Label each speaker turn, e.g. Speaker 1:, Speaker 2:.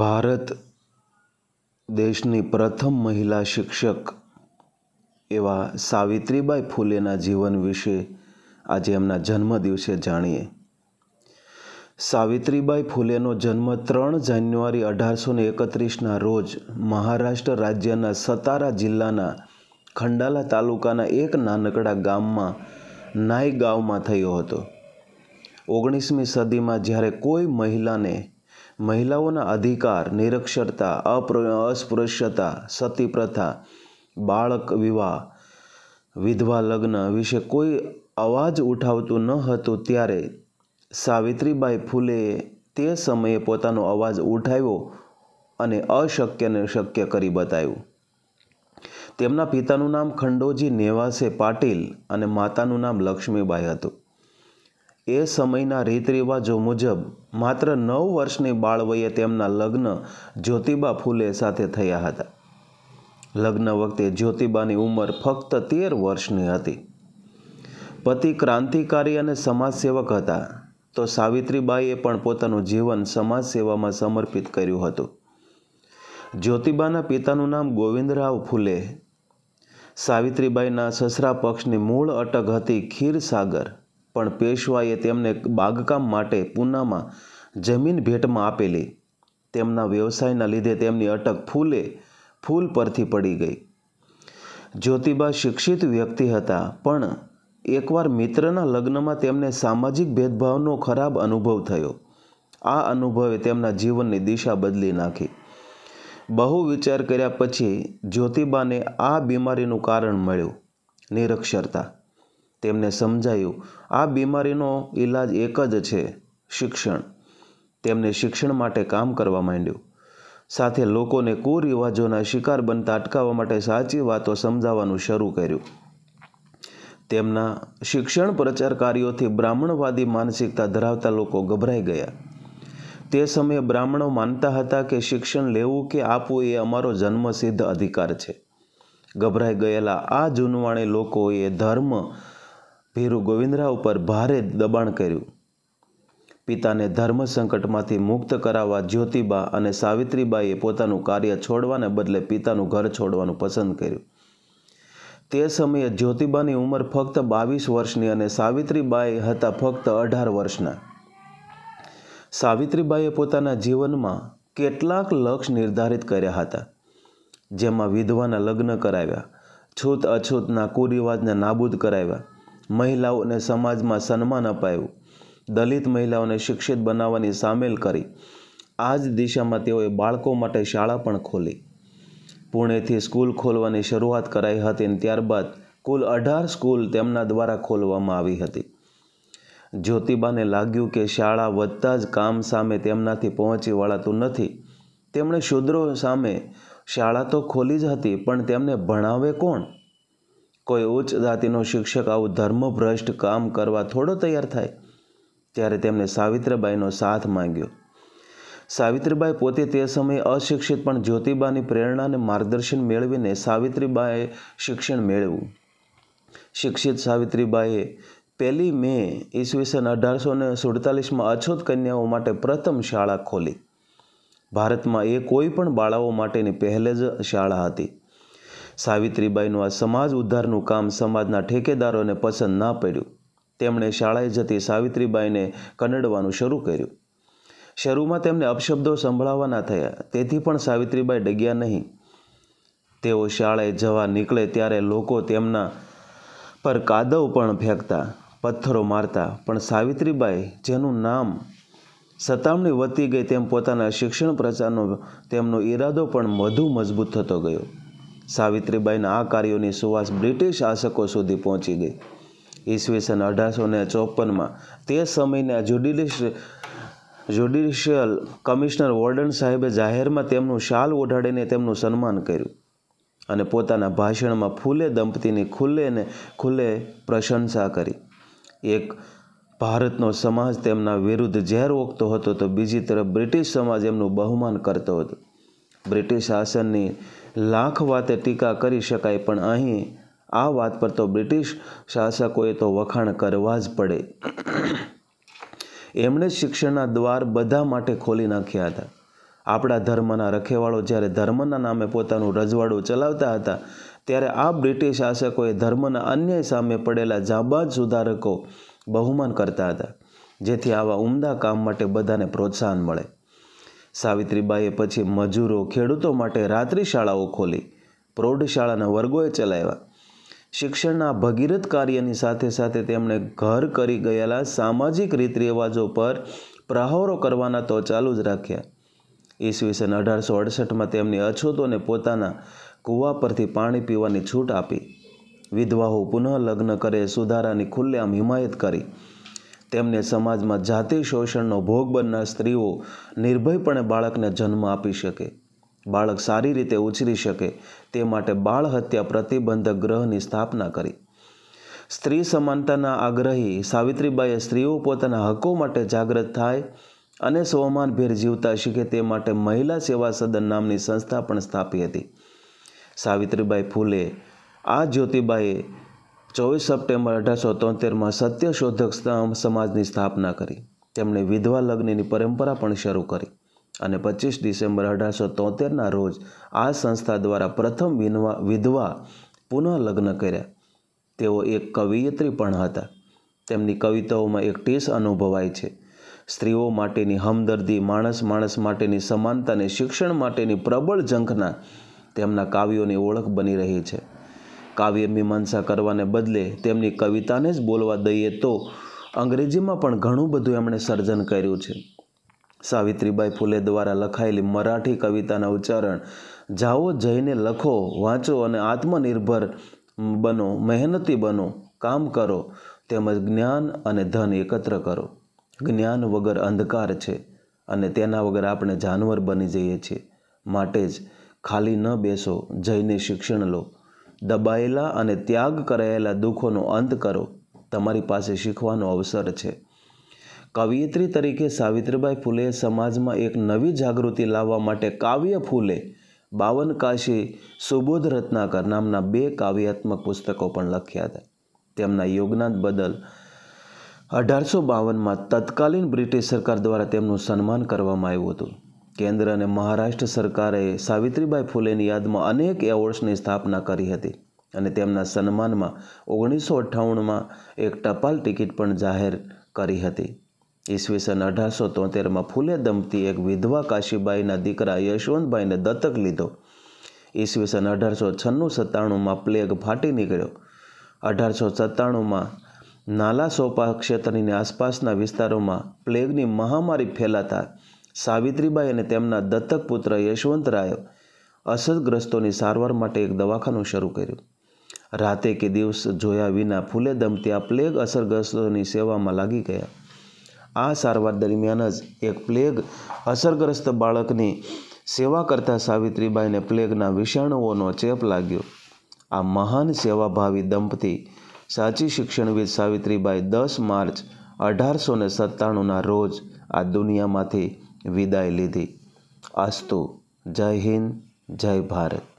Speaker 1: ભારત દેશની પ્રથમ મહિલા શિક્ષક એવા સાવિત્રીબાઈ ફૂલેના જીવન વિશે આજે એમના જન્મદિવસે જાણીએ સાવિત્રીબાઈ ફૂલેનો જન્મ ત્રણ જાન્યુઆરી અઢારસો ને એકત્રીસના રોજ મહારાષ્ટ્ર રાજ્યના સતારા જિલ્લાના ખંડાલા તાલુકાના એક નાનકડા ગામમાં નાઈ ગામમાં થયો હતો ઓગણીસમી સદીમાં જ્યારે કોઈ મહિલાને મહિલાઓના અધિકાર નિરક્ષરતા અપ્ર અસ્પૃશ્યતા સતી પ્રથા બાળક વિવાહ વિધવા લગ્ન વિશે કોઈ અવાજ ઉઠાવતું ન હતું ત્યારે સાવિત્રીબાઈ ફૂલેએ તે સમયે પોતાનો અવાજ ઉઠાવ્યો અને અશક્યને શક્ય કરી બતાવ્યું તેમના પિતાનું નામ ખંડોજી નેવાસે પાટીલ અને માતાનું નામ લક્ષ્મીબાઈ હતું એ સમયના રીત રિવાજો મુજબ માત્ર નવ વર્ષની બાળવયે તેમના લગ્ન જ્યોતિબા ફૂલે સાથે થયા હતા લગ્ન વખતે જ્યોતિબાની ઉંમર ફક્ત તેર વર્ષની હતી પતિ ક્રાંતિકારી અને સમાજસેવક હતા તો સાવિત્રીબાઈએ પણ પોતાનું જીવન સમાજ સેવામાં સમર્પિત કર્યું હતું જ્યોતિબાના પિતાનું નામ ગોવિંદરાવ ફૂલે સાવિત્રીબાઈના સસરા પક્ષની મૂળ અટક હતી ખીરસાગર પણ પેશવાએ તેમને બાગકામ માટે પૂનામાં જમીન ભેટમાં આપેલી તેમના વ્યવસાયના લીધે તેમની અટક ફૂલે ફૂલ પરથી પડી ગઈ જ્યોતિબા શિક્ષિત વ્યક્તિ હતા પણ એકવાર મિત્રના લગ્નમાં તેમને સામાજિક ભેદભાવનો ખરાબ અનુભવ થયો આ અનુભવે તેમના જીવનની દિશા બદલી નાખી બહુ વિચાર કર્યા પછી જ્યોતિબાને આ બીમારીનું કારણ મળ્યું નિરક્ષરતા તેમને સમજાયું આ બીમારીનો ઈલાજ એક જ છે શિક્ષણ તેમને શિક્ષણ માટે કામ કરવા માંડ્યું સાથે લોકોને કુરિવાજોના શિકાર બનતા અટકાવવા માટે સાચી વાતો સમજાવવાનું શરૂ કર્યું તેમના શિક્ષણ પ્રચાર કાર્યોથી બ્રાહ્મણવાદી માનસિકતા ધરાવતા લોકો ગભરાઈ ગયા તે સમયે બ્રાહ્મણો માનતા હતા કે શિક્ષણ લેવું કે આપવું એ અમારો જન્મસિદ્ધ અધિકાર છે ગભરાઈ ગયેલા આ જૂનવાણી લોકોએ ધર્મ ભીરુ ગોવિંદરાવ પર ભારે દબાણ કર્યું પિતાને ધર્મ સંકટમાંથી મુક્ત કરાવવા જ્યોતિબા અને સાવિત્રીબાઈએ પોતાનું કાર્ય છોડવાને બદલે પિતાનું ઘર છોડવાનું પસંદ કર્યું તે સમયે જ્યોતિબાની ઉંમર ફક્ત બાવીસ વર્ષની અને સાવિત્રીબાઈ હતા ફક્ત અઢાર વર્ષના સાવિત્રીબાઈએ પોતાના જીવનમાં કેટલાક લક્ષ્ય નિર્ધારિત કર્યા હતા જેમાં વિધવાના લગ્ન કરાવ્યા છૂત અછૂતના કુરિવાજને નાબૂદ કરાવ્યા મહિલાઓને સમાજમાં સન્માન અપાયું દલિત મહિલાઓને શિક્ષિત બનાવવાની સામેલ કરી આ જ દિશામાં તેઓએ બાળકો માટે શાળા પણ ખોલી પુણેથી સ્કૂલ ખોલવાની શરૂઆત કરાઈ હતી અને ત્યારબાદ કુલ અઢાર સ્કૂલ તેમના દ્વારા ખોલવામાં આવી હતી જ્યોતિબાને લાગ્યું કે શાળા વધતા જ કામ સામે તેમનાથી પહોંચી વળાતું નથી તેમણે શૂદ્રો સામે શાળા તો ખોલી જ હતી પણ તેમને ભણાવે કોણ કોઈ ઉચ્ચ જાતિનો શિક્ષક આવું ધર્મભ્રષ્ટ કામ કરવા થોડો તૈયાર થાય ત્યારે તેમણે સાવિત્રીબાઈનો સાથ માંગ્યો સાવિત્રીબાઈ પોતે તે સમયે અશિક્ષિત પણ જ્યોતિબાની પ્રેરણાને માર્ગદર્શન મેળવીને સાવિત્રીબાએ શિક્ષણ મેળવ્યું શિક્ષિત સાવિત્રીબાઈએ પહેલી મે ઈસવીસન અઢારસો ને સુડતાલીસમાં અછૂત કન્યાઓ માટે પ્રથમ શાળા ખોલી ભારતમાં એ કોઈ પણ બાળાઓ માટેની પહેલે જ શાળા હતી સાવિત્રીબાઈનું આ સમાજ ઉદ્ધારનું કામ સમાજના ઠેકેદારોને પસંદ ના પડ્યું તેમણે શાળાએ જતી સાવિત્રીબાઈને કનડવાનું શરૂ કર્યું શરૂમાં તેમને અપશબ્દો સંભળાવવાના થયા તેથી પણ સાવિત્રીબાઈ ડગ્યા નહીં તેઓ શાળાએ જવા નીકળે ત્યારે લોકો તેમના પર કાદવ પણ ફેંકતા પથ્થરો મારતા પણ સાવિત્રીબાઈ જેનું નામ સતામણી વધતી ગઈ તેમ પોતાના શિક્ષણ પ્રચારનો તેમનો ઈરાદો પણ વધુ મજબૂત થતો ગયો સાવિત્રીબાઈના આ કાર્યોની સુવાસ બ્રિટિશ શાસકો સુધી પહોંચી ગઈ ઈસવીસન અઢારસો ને ચોપનમાં તે સમયના જ્યુડિશ જ્યુડિશિયલ કમિશનર વોર્ડન સાહેબે જાહેરમાં તેમનું શાલ ઓઢાડીને તેમનું સન્માન કર્યું અને પોતાના ભાષણમાં ફૂલે દંપતીની ખુલ્લે ને ખુલ્લે પ્રશંસા કરી એક ભારતનો સમાજ તેમના વિરુદ્ધ ઝેર ઓકતો હતો તો બીજી તરફ બ્રિટિશ સમાજ એમનું બહુમાન કરતો હતો બ્રિટિશ શાસનની લાખ વાતે ટીકા કરી શકાય પણ અહીં આ વાત પર તો બ્રિટિશ શાસકોએ તો વખાણ કરવા જ પડે એમણે શિક્ષણના દ્વાર બધા માટે ખોલી નાખ્યા હતા આપણા ધર્મના રખેવાળો જ્યારે ધર્મના નામે પોતાનું રજવાડું ચલાવતા હતા ત્યારે આ બ્રિટિશ શાસકોએ ધર્મના અન્યાય સામે પડેલા જાબાજ સુધારકો બહુમાન કરતા હતા જેથી આવા ઉમદા કામ માટે બધાને પ્રોત્સાહન મળે સાવિત્રીબાઈએ પછી મજૂરો ખેડૂતો માટે રાત્રિ શાળાઓ ખોલી પ્રૌઢશાળાના વર્ગોએ ચલાવ્યા શિક્ષણના ભગીરથ કાર્યની સાથે સાથે તેમણે ઘર કરી ગયેલા સામાજિક રીત રિવાજો પર પ્રહારો કરવાના તો ચાલુ જ રાખ્યા ઈસવીસન અઢારસો અડસઠમાં તેમની અછૂતોને પોતાના કૂવા પરથી પાણી પીવાની છૂટ આપી વિધવાઓ પુનઃ લગ્ન કરે સુધારાની ખુલ્લેઆમ હિમાયત કરી તેમને સમાજમાં જાતિ શોષણનો ભોગ બનનાર સ્ત્રીઓ નિર્ભયપણે બાળકને જન્મ આપી શકે બાળક સારી રીતે ઉછરી શકે તે માટે બાળ હત્યા પ્રતિબંધક ગ્રહની સ્થાપના કરી સ્ત્રી સમાનતાના આગ્રહી સાવિત્રીબાઈએ સ્ત્રીઓ પોતાના હકો માટે જાગૃત થાય અને સ્વમાનભેર જીવતા શીખે તે માટે મહિલા સેવા સદન નામની સંસ્થા પણ સ્થાપી હતી સાવિત્રીબાઈ ફૂલે આ જ્યોતિબાઈએ ચોવીસ સપ્ટેમ્બર અઢારસો તોતેરમાં સત્યશોધક સમાજની સ્થાપના કરી તેમણે વિધવા લગ્નની પરંપરા પણ શરૂ કરી અને પચીસ ડિસેમ્બર અઢારસો તોતેરના રોજ આ સંસ્થા દ્વારા પ્રથમ વિધવા વિધવા પુનઃલગ્ન કર્યા તેઓ એક કવિયત્રી પણ હતા તેમની કવિતાઓમાં એક ટીસ અનુભવાય છે સ્ત્રીઓ માટેની હમદર્દી માણસ માણસ માટેની સમાનતાને શિક્ષણ માટેની પ્રબળ ઝંખના તેમના કાવ્યોની ઓળખ બની રહી છે કાવ્ય મીમાંસા કરવાને બદલે તેમની કવિતાને જ બોલવા દઈએ તો અંગ્રેજીમાં પણ ઘણું બધું એમણે સર્જન કર્યું છે સાવિત્રીબાઈ ફૂલે દ્વારા લખાયેલી મરાઠી કવિતાના ઉચ્ચારણ જાઓ જઈને લખો વાંચો અને આત્મનિર્ભર બનો મહેનતી બનો કામ કરો તેમજ જ્ઞાન અને ધન એકત્ર કરો જ્ઞાન વગર અંધકાર છે અને તેના વગર આપણે જાનવર બની જઈએ છીએ માટે જ ખાલી ન બેસો જઈને શિક્ષણ લો દબાયેલા અને ત્યાગ કરાયેલા દુઃખોનો અંત કરો તમારી પાસે શીખવાનો અવસર છે કવિયત્રી તરીકે સાવિત્રીબાઈ ફૂલે સમાજમાં એક નવી જાગૃતિ લાવવા માટે કાવ્ય ફૂલે બાવન કાશી સુબોધ રત્નાકર નામના બે કાવ્યાત્મક પુસ્તકો પણ લખ્યા હતા તેમના યોગદાન બદલ અઢારસો બાવનમાં તત્કાલીન બ્રિટિશ સરકાર દ્વારા તેમનું સન્માન કરવામાં આવ્યું હતું કેન્દ્ર અને મહારાષ્ટ્ર સરકારે સાવિત્રીબાઈ ફૂલેની યાદમાં અનેક એવોર્ડ્સની સ્થાપના કરી હતી અને તેમના સન્માનમાં ઓગણીસો અઠ્ઠાણુંમાં એક ટપાલ ટિકિટ પણ જાહેર કરી હતી ઈસવીસન અઢારસો તોતેરમાં ફૂલે દંપતી એક વિધવા કાશીબાઈના દીકરા યશવંતભાઈને દત્તક લીધો ઈસવીસન અઢારસો છન્નું સત્તાણુંમાં પ્લેગ ફાટી નીકળ્યો અઢારસો સત્તાણુંમાં નાલા સોપા ક્ષેત્રની આસપાસના વિસ્તારોમાં પ્લેગની મહામારી ફેલાતા સાવિત્રીબાઈ અને તેમના દત્તક પુત્ર યશવંતરાય અસરગ્રસ્તોની સારવાર માટે એક દવાખાનું શરૂ કર્યું રાતે કે દિવસ જોયા વિના ફૂલે દમત્યા પ્લેગ અસરગ્રસ્તોની સેવામાં લાગી ગયા આ સારવાર દરમિયાન જ એક પ્લેગ અસરગ્રસ્ત બાળકની સેવા કરતા સાવિત્રીબાઈને પ્લેગના વિષાણુઓનો ચેપ લાગ્યો આ મહાન સેવાભાવી દંપતી સાચી શિક્ષણવિદ સાવિત્રીબાઈ દસ માર્ચ અઢારસો ને સત્તાણુંના રોજ આ દુનિયામાંથી વિદાય લીધી આસ્તુ જય હિન્દ જય ભારત